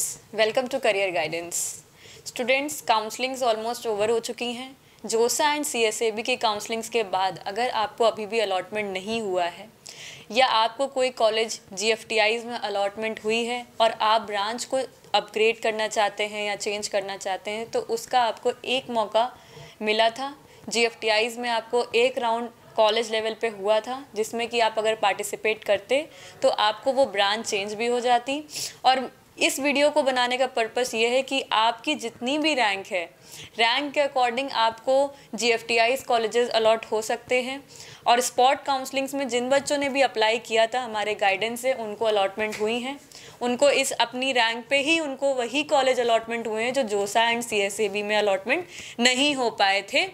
students welcome to career guidance students counsellings almost over हो चुकी हैं JoSAA and C S A B की counsellings के बाद अगर आपको अभी भी अलॉटमेंट नहीं हुआ है या आपको कोई college G F T Is में अलॉटमेंट हुई है और आप ब्रांच को अपग्रेड करना चाहते हैं या चेंज करना चाहते हैं तो उसका आपको एक मौका मिला था जी एफ टी आईज में आपको एक राउंड कॉलेज लेवल पे हुआ था जिसमें कि आप अगर पार्टिसिपेट करते तो आपको वो ब्रांच चेंज भी हो जाती और इस वीडियो को बनाने का पर्पस ये है कि आपकी जितनी भी रैंक है रैंक के अकॉर्डिंग आपको G F T I colleges allot हो सकते हैं और स्पॉट काउंसलिंग्स में जिन बच्चों ने भी अप्लाई किया था हमारे गाइडेंस से उनको अलॉटमेंट हुई हैं उनको इस अपनी रैंक पे ही उनको वही कॉलेज अलॉटमेंट हुए हैं जो जोसा एंड सी में अलॉटमेंट नहीं हो पाए थे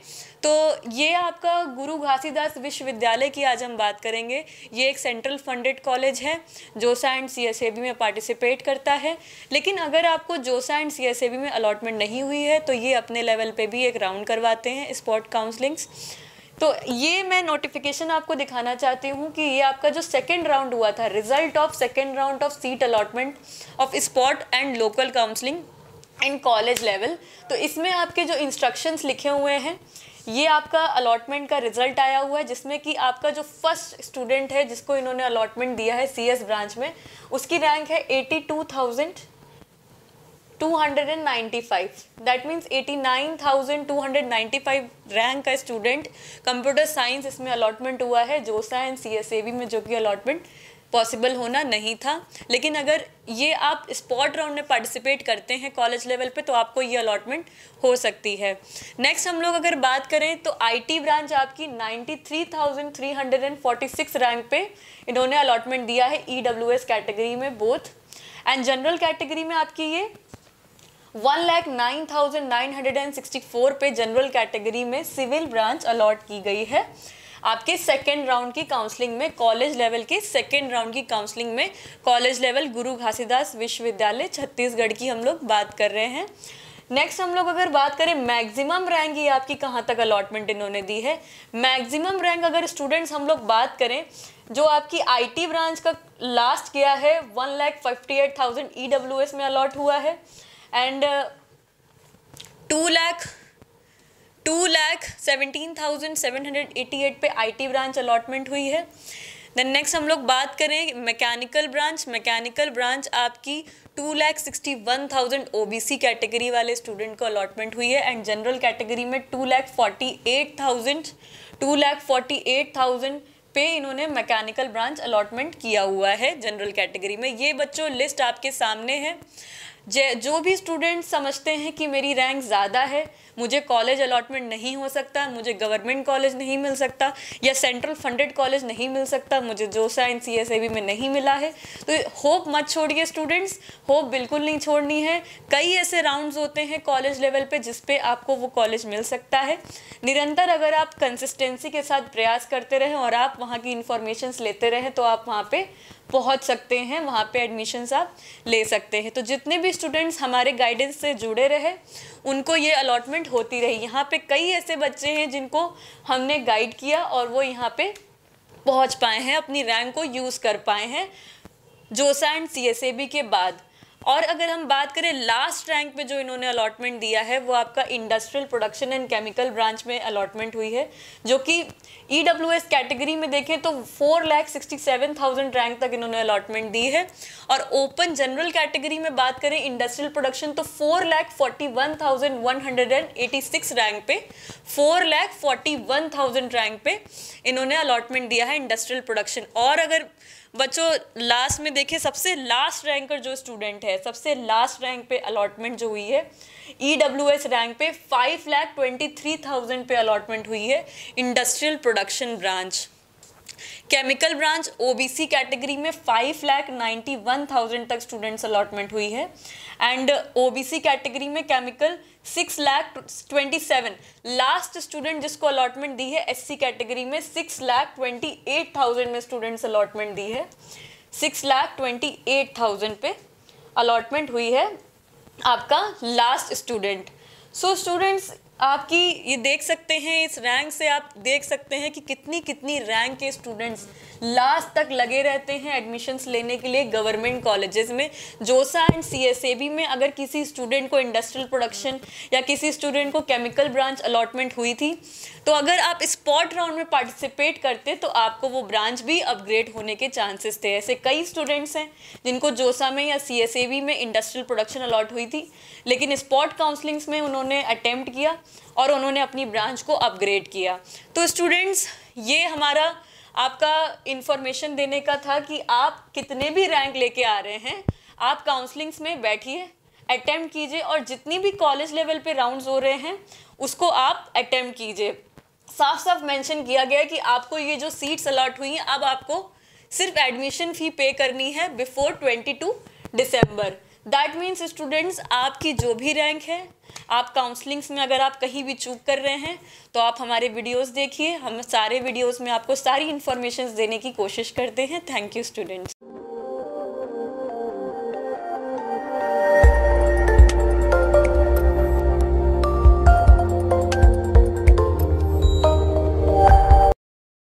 तो ये आपका गुरु घासीदास विश्वविद्यालय की आज हम बात करेंगे ये एक सेंट्रल फंडेड कॉलेज है JoSAA and C S A B में पार्टिसिपेट करता है लेकिन अगर आपको JoSAA and C S A B में अलॉटमेंट नहीं हुई है तो ये अपने लेवल पे भी एक राउंड करवाते हैं स्पॉट काउंसलिंग्स तो ये मैं नोटिफिकेशन आपको दिखाना चाहती हूँ कि ये आपका जो सेकेंड राउंड हुआ था result of second round of seat allotment of spot and local counselling and college level तो इसमें आपके जो इंस्ट्रक्शंस लिखे हुए हैं ये आपका अलॉटमेंट का रिजल्ट आया हुआ है जिसमें कि आपका जो फर्स्ट स्टूडेंट है जिसको इन्होंने अलॉटमेंट दिया है सी ब्रांच में उसकी रैंक है eighty two thousand 295 that means 89,295 rank का स्टूडेंट कंप्यूटर साइंस इसमें अलॉटमेंट हुआ है जोसा एंड सी में जो कि अलॉटमेंट पॉसिबल होना नहीं था लेकिन अगर ये आप स्पॉट राउंड में पार्टिसिपेट करते हैं कॉलेज लेवल पे तो आपको ये अलॉटमेंट हो सकती है नेक्स्ट हम लोग अगर बात करें तो आईटी ब्रांच आपकी 93,346 रैंक पे इन्होंने अलॉटमेंट दिया है ईडब्ल्यूएस e कैटेगरी में बोथ एंड जनरल कैटेगरी में आपकी ये one lakh nine thousand nine hundred and sixty four पे जनरल कैटेगरी में सिविल ब्रांच अलॉट की गई है आपके सेकेंड राउंड की काउंसलिंग में कॉलेज लेवल के सेकेंड राउंड की काउंसलिंग में कॉलेज लेवल गुरु घासीदास विश्वविद्यालय छत्तीसगढ़ की हम लोग बात कर रहे हैं नेक्स्ट हम लोग अगर बात करें मैक्सिमम रैंक ये आपकी कहाँ तक अलॉटमेंट इन्होंने दी है मैक्सिमम रैंक अगर स्टूडेंट्स हम लोग बात करें जो आपकी आईटी ब्रांच का लास्ट गया है one lakh fifty eight thousand E W S में अलॉट हुआ है and two lakh two lakh seventeen thousand seven hundred eighty eight पे टी ब्रांच अलॉटमेंट हुई है देन नेक्स्ट हम लोग बात करें मैकेनिकल ब्रांच मैकेनिकल ब्रांच आपकी two lakh sixty one thousand O B C category वाले स्टूडेंट को अलॉटमेंट हुई है एंड जनरल कैटेगरी में two lakh forty eight thousand two lakh forty eight thousand पे इन्होंने मैकेनिकल ब्रांच अलॉटमेंट किया हुआ है जनरल कैटेगरी में ये बच्चों लिस्ट आपके सामने है जो भी स्टूडेंट समझते हैं कि मेरी रैंक ज़्यादा है मुझे कॉलेज अलॉटमेंट नहीं हो सकता मुझे गवर्नमेंट कॉलेज नहीं मिल सकता या सेंट्रल फंडेड कॉलेज नहीं मिल सकता मुझे जो साइन सी एस ए बी में नहीं मिला है तो होप मत छोड़िए स्टूडेंट्स होप बिल्कुल नहीं छोड़नी है कई ऐसे राउंड्स होते हैं कॉलेज लेवल पे जिस पे आपको वो कॉलेज मिल सकता है निरंतर अगर आप कंसिस्टेंसी के साथ प्रयास करते रहें और आप वहाँ की इन्फॉर्मेशन लेते रहें तो आप वहाँ पर पहुँच सकते हैं वहाँ पर एडमिशन्स आप ले सकते हैं तो जितने भी स्टूडेंट्स हमारे गाइडेंस से जुड़े रहे उनको ये अलॉटमेंट होती रही यहाँ पे कई ऐसे बच्चे हैं जिनको हमने गाइड किया और वो यहाँ पे पहुँच पाए हैं अपनी रैंक को यूज़ कर पाए हैं जोसा एंड सी के बाद और अगर हम बात करें लास्ट रैंक पे जो इन्होंने अलॉटमेंट दिया है वो आपका industrial production and chemical branch में अलॉटमेंट हुई है जो कि ई e कैटेगरी में देखें तो four lakh sixty seven thousand rank तक इन्होंने अलॉटमेंट दी है और ओपन जनरल कैटेगरी में बात करें इंडस्ट्रियल प्रोडक्शन तो four lakh forty one thousand one hundred and eighty six rank पे four lakh forty one thousand rank पे इन्होंने अलॉटमेंट दिया है इंडस्ट्रियल प्रोडक्शन और अगर बच्चों लास्ट में देखें सबसे लास्ट रैंकर जो स्टूडेंट है है सबसे लास्ट रैंक पे अलॉटमेंट जो हुई है ई e रैंक पे five lakh twenty three thousand पे अलॉटमेंट हुई है industrial production branch chemical branch OBC category में five lakh ninety one thousand तक स्टूडेंट्स अलॉटमेंट हुई है एंड ओबीसी कैटेगरी में chemical six lakh twenty seven last student जिसको अलॉटमेंट दी है एससी कैटेगरी में six lakh twenty eight thousand में स्टूडेंट्स अलॉटमेंट दी है six lakh twenty eight thousand पे अलॉटमेंट हुई है आपका लास्ट स्टूडेंट सो स्टूडेंट्स आपकी ये देख सकते हैं इस रैंक से आप देख सकते हैं कि कितनी कितनी रैंक के स्टूडेंट्स लास्ट तक लगे रहते हैं एडमिशन्स लेने के लिए गवर्नमेंट कॉलेजेस में जोसा एंड सी में अगर किसी स्टूडेंट को इंडस्ट्रियल प्रोडक्शन या किसी स्टूडेंट को केमिकल ब्रांच अलॉटमेंट हुई थी तो अगर आप स्पॉट राउंड में पार्टिसिपेट करते तो आपको वो ब्रांच भी अपग्रेड होने के चांसेस थे ऐसे कई स्टूडेंट्स हैं जिनको जोसा में या सी में इंडस्ट्रियल प्रोडक्शन अलॉट हुई थी लेकिन स्पॉट काउंसलिंग्स में उन्होंने अटैम्प्ट किया और उन्होंने अपनी ब्रांच को अपग्रेड किया तो स्टूडेंट्स ये हमारा आपका इन्फॉर्मेशन देने का था कि आप कितने भी रैंक लेके आ रहे हैं आप काउंसलिंग्स में बैठिए अटैम्प्ट कीजिए और जितनी भी कॉलेज लेवल पे राउंड्स हो रहे हैं उसको आप अटैम्प्ट कीजिए साफ साफ मेंशन किया गया है कि आपको ये जो सीट्स अलाट हुई हैं अब आपको सिर्फ एडमिशन फ़ी पे करनी है before twenty two December that means students आपकी जो भी रैंक है आप काउंसलिंग्स में अगर आप कहीं भी चूक कर रहे हैं तो आप हमारे वीडियोस देखिए हम सारे वीडियोस में आपको सारी इन्फॉर्मेशन देने की कोशिश करते हैं थैंक यू स्टूडेंट्स